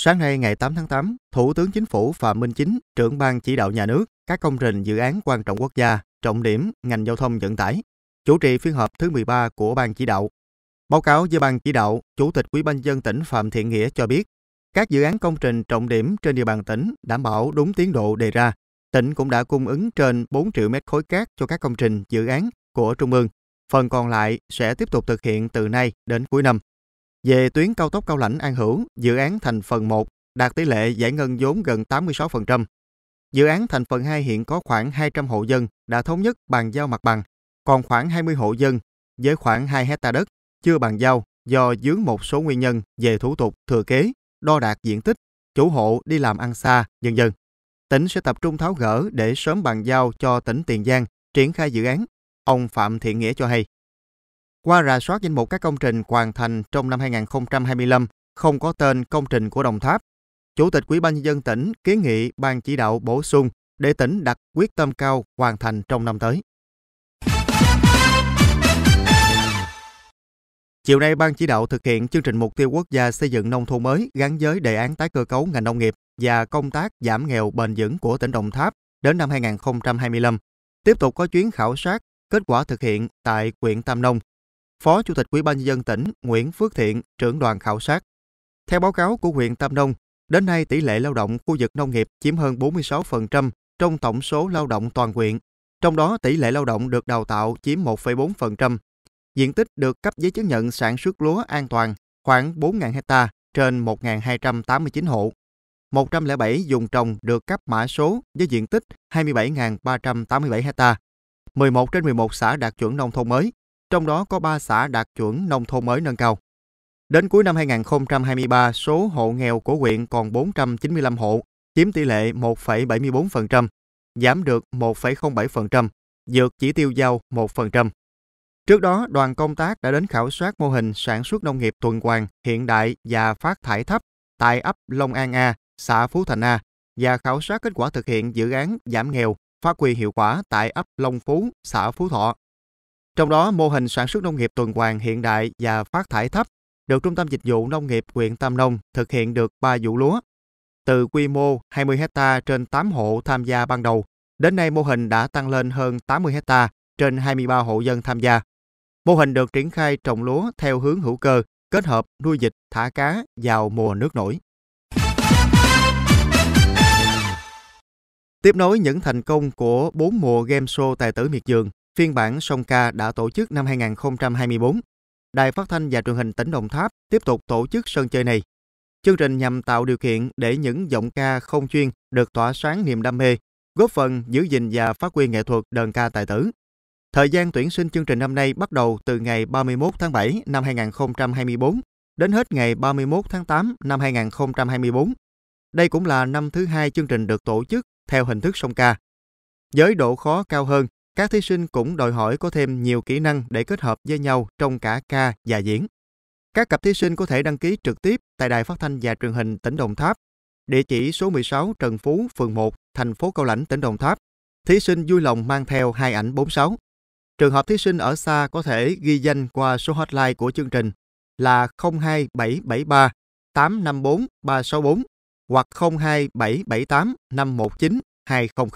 Sáng nay ngày 8 tháng 8, Thủ tướng Chính phủ Phạm Minh Chính, trưởng ban chỉ đạo nhà nước, các công trình dự án quan trọng quốc gia, trọng điểm ngành giao thông vận tải, chủ trì phiên họp thứ 13 của ban chỉ đạo. Báo cáo với ban chỉ đạo, Chủ tịch Ủy ban dân tỉnh Phạm Thiện Nghĩa cho biết, các dự án công trình trọng điểm trên địa bàn tỉnh đảm bảo đúng tiến độ đề ra. Tỉnh cũng đã cung ứng trên 4 triệu mét khối cát cho các công trình dự án của Trung ương. Phần còn lại sẽ tiếp tục thực hiện từ nay đến cuối năm. Về tuyến cao tốc Cao Lãnh An Hữu, dự án thành phần 1 đạt tỷ lệ giải ngân vốn gần 86%. Dự án thành phần 2 hiện có khoảng 200 hộ dân đã thống nhất bàn giao mặt bằng, còn khoảng 20 hộ dân với khoảng 2 hecta đất chưa bàn giao do dướng một số nguyên nhân về thủ tục thừa kế, đo đạt diện tích, chủ hộ đi làm ăn xa, dần dần. Tỉnh sẽ tập trung tháo gỡ để sớm bàn giao cho tỉnh Tiền Giang triển khai dự án, ông Phạm Thiện Nghĩa cho hay. Qua rà soát danh mục các công trình hoàn thành trong năm 2025 không có tên công trình của Đồng Tháp, Chủ tịch Ủy ban nhân dân tỉnh kiến nghị ban chỉ đạo bổ sung để tỉnh đặt quyết tâm cao hoàn thành trong năm tới. Chiều nay, Ban chỉ đạo thực hiện chương trình mục tiêu quốc gia xây dựng nông thôn mới gắn với đề án tái cơ cấu ngành nông nghiệp và công tác giảm nghèo bền vững của tỉnh Đồng Tháp đến năm 2025. Tiếp tục có chuyến khảo sát kết quả thực hiện tại huyện Tam Nông Phó Chủ tịch Ủy ban nhân dân tỉnh Nguyễn Phước Thiện, trưởng đoàn khảo sát. Theo báo cáo của huyện Tam Nông, đến nay tỷ lệ lao động khu vực nông nghiệp chiếm hơn 46% trong tổng số lao động toàn huyện. Trong đó tỷ lệ lao động được đào tạo chiếm 1,4%. Diện tích được cấp giấy chứng nhận sản xuất lúa an toàn khoảng 4.000 ha trên 1.289 hộ. 107 dùng trồng được cấp mã số với diện tích 27.387 ha 11 trên 11 xã đạt chuẩn nông thôn mới, trong đó có 3 xã đạt chuẩn nông thôn mới nâng cao. Đến cuối năm 2023, số hộ nghèo của huyện còn 495 hộ, chiếm tỷ lệ 1,74%, giảm được 1,07%, dược chỉ tiêu giao 1%. Trước đó, đoàn công tác đã đến khảo sát mô hình sản xuất nông nghiệp tuần hoàn, hiện đại và phát thải thấp tại ấp Long An A, xã Phú Thành A và khảo sát kết quả thực hiện dự án giảm nghèo, phát huy hiệu quả tại ấp Long Phú, xã Phú Thọ, trong đó, mô hình sản xuất nông nghiệp tuần hoàn hiện đại và phát thải thấp được Trung tâm Dịch vụ Nông nghiệp huyện Tam Nông thực hiện được 3 vụ lúa. Từ quy mô 20 hecta trên 8 hộ tham gia ban đầu, đến nay mô hình đã tăng lên hơn 80 hecta trên 23 hộ dân tham gia. Mô hình được triển khai trồng lúa theo hướng hữu cơ, kết hợp nuôi dịch, thả cá vào mùa nước nổi. Tiếp nối những thành công của 4 mùa game show tài tử miệt vườn, phiên bản Song Ca đã tổ chức năm 2024. Đài Phát thanh và Truyền hình tỉnh Đồng Tháp tiếp tục tổ chức sân chơi này. Chương trình nhằm tạo điều kiện để những giọng ca không chuyên được tỏa sáng niềm đam mê, góp phần giữ gìn và phát huy nghệ thuật đờn ca tài tử. Thời gian tuyển sinh chương trình năm nay bắt đầu từ ngày 31 tháng 7 năm 2024 đến hết ngày 31 tháng 8 năm 2024. Đây cũng là năm thứ hai chương trình được tổ chức theo hình thức song ca. Với độ khó cao hơn, các thí sinh cũng đòi hỏi có thêm nhiều kỹ năng để kết hợp với nhau trong cả ca và diễn. Các cặp thí sinh có thể đăng ký trực tiếp tại Đài Phát thanh và Truyền hình tỉnh Đồng Tháp, địa chỉ số 16 Trần Phú, phường 1, thành phố Cao Lãnh, tỉnh Đồng Tháp. Thí sinh vui lòng mang theo hai ảnh 46. Trường hợp thí sinh ở xa có thể ghi danh qua số hotline của chương trình là 02773 854 364 hoặc 02778 519 200.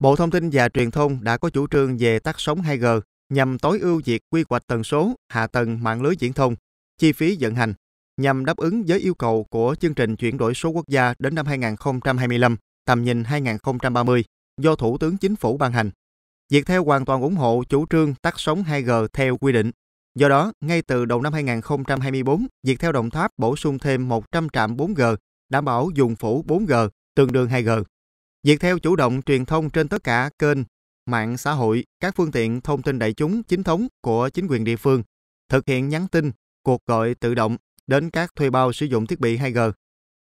Bộ Thông tin và Truyền thông đã có chủ trương về tắt sóng 2G nhằm tối ưu việc quy hoạch tần số, hạ tầng mạng lưới viễn thông, chi phí vận hành nhằm đáp ứng với yêu cầu của chương trình chuyển đổi số quốc gia đến năm 2025, tầm nhìn 2030 do Thủ tướng Chính phủ ban hành. Việt theo hoàn toàn ủng hộ chủ trương tắt sóng 2G theo quy định. Do đó, ngay từ đầu năm 2024, Việt theo Đồng Tháp bổ sung thêm 100 trạm 4G, đảm bảo dùng phủ 4G, tương đương 2G. Việc theo chủ động truyền thông trên tất cả kênh, mạng xã hội, các phương tiện thông tin đại chúng chính thống của chính quyền địa phương, thực hiện nhắn tin, cuộc gọi tự động đến các thuê bao sử dụng thiết bị 2G.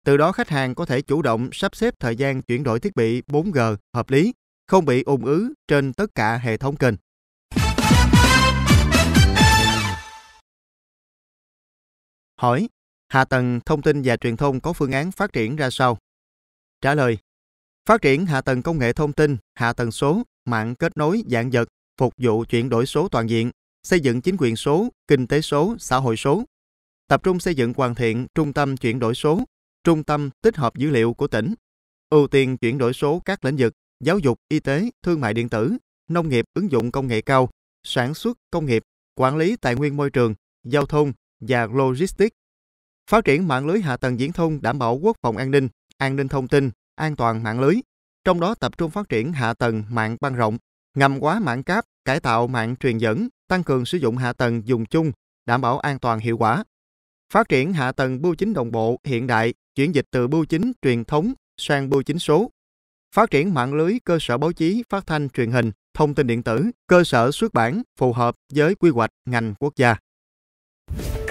Từ đó khách hàng có thể chủ động sắp xếp thời gian chuyển đổi thiết bị 4G hợp lý, không bị ủng ứ trên tất cả hệ thống kênh. Hỏi, hạ tầng thông tin và truyền thông có phương án phát triển ra sao? Trả lời, Phát triển hạ tầng công nghệ thông tin, hạ tầng số, mạng kết nối dạng vật, phục vụ chuyển đổi số toàn diện, xây dựng chính quyền số, kinh tế số, xã hội số. Tập trung xây dựng hoàn thiện trung tâm chuyển đổi số, trung tâm tích hợp dữ liệu của tỉnh. Ưu tiên chuyển đổi số các lĩnh vực giáo dục, y tế, thương mại điện tử, nông nghiệp ứng dụng công nghệ cao, sản xuất công nghiệp, quản lý tài nguyên môi trường, giao thông và logistics. Phát triển mạng lưới hạ tầng viễn thông đảm bảo quốc phòng an ninh, an ninh thông tin, an toàn mạng lưới, trong đó tập trung phát triển hạ tầng mạng băng rộng, ngầm quá mạng cáp, cải tạo mạng truyền dẫn, tăng cường sử dụng hạ tầng dùng chung, đảm bảo an toàn hiệu quả. Phát triển hạ tầng bưu chính đồng bộ hiện đại, chuyển dịch từ bưu chính truyền thống sang bưu chính số. Phát triển mạng lưới cơ sở báo chí, phát thanh, truyền hình, thông tin điện tử, cơ sở xuất bản phù hợp với quy hoạch ngành quốc gia.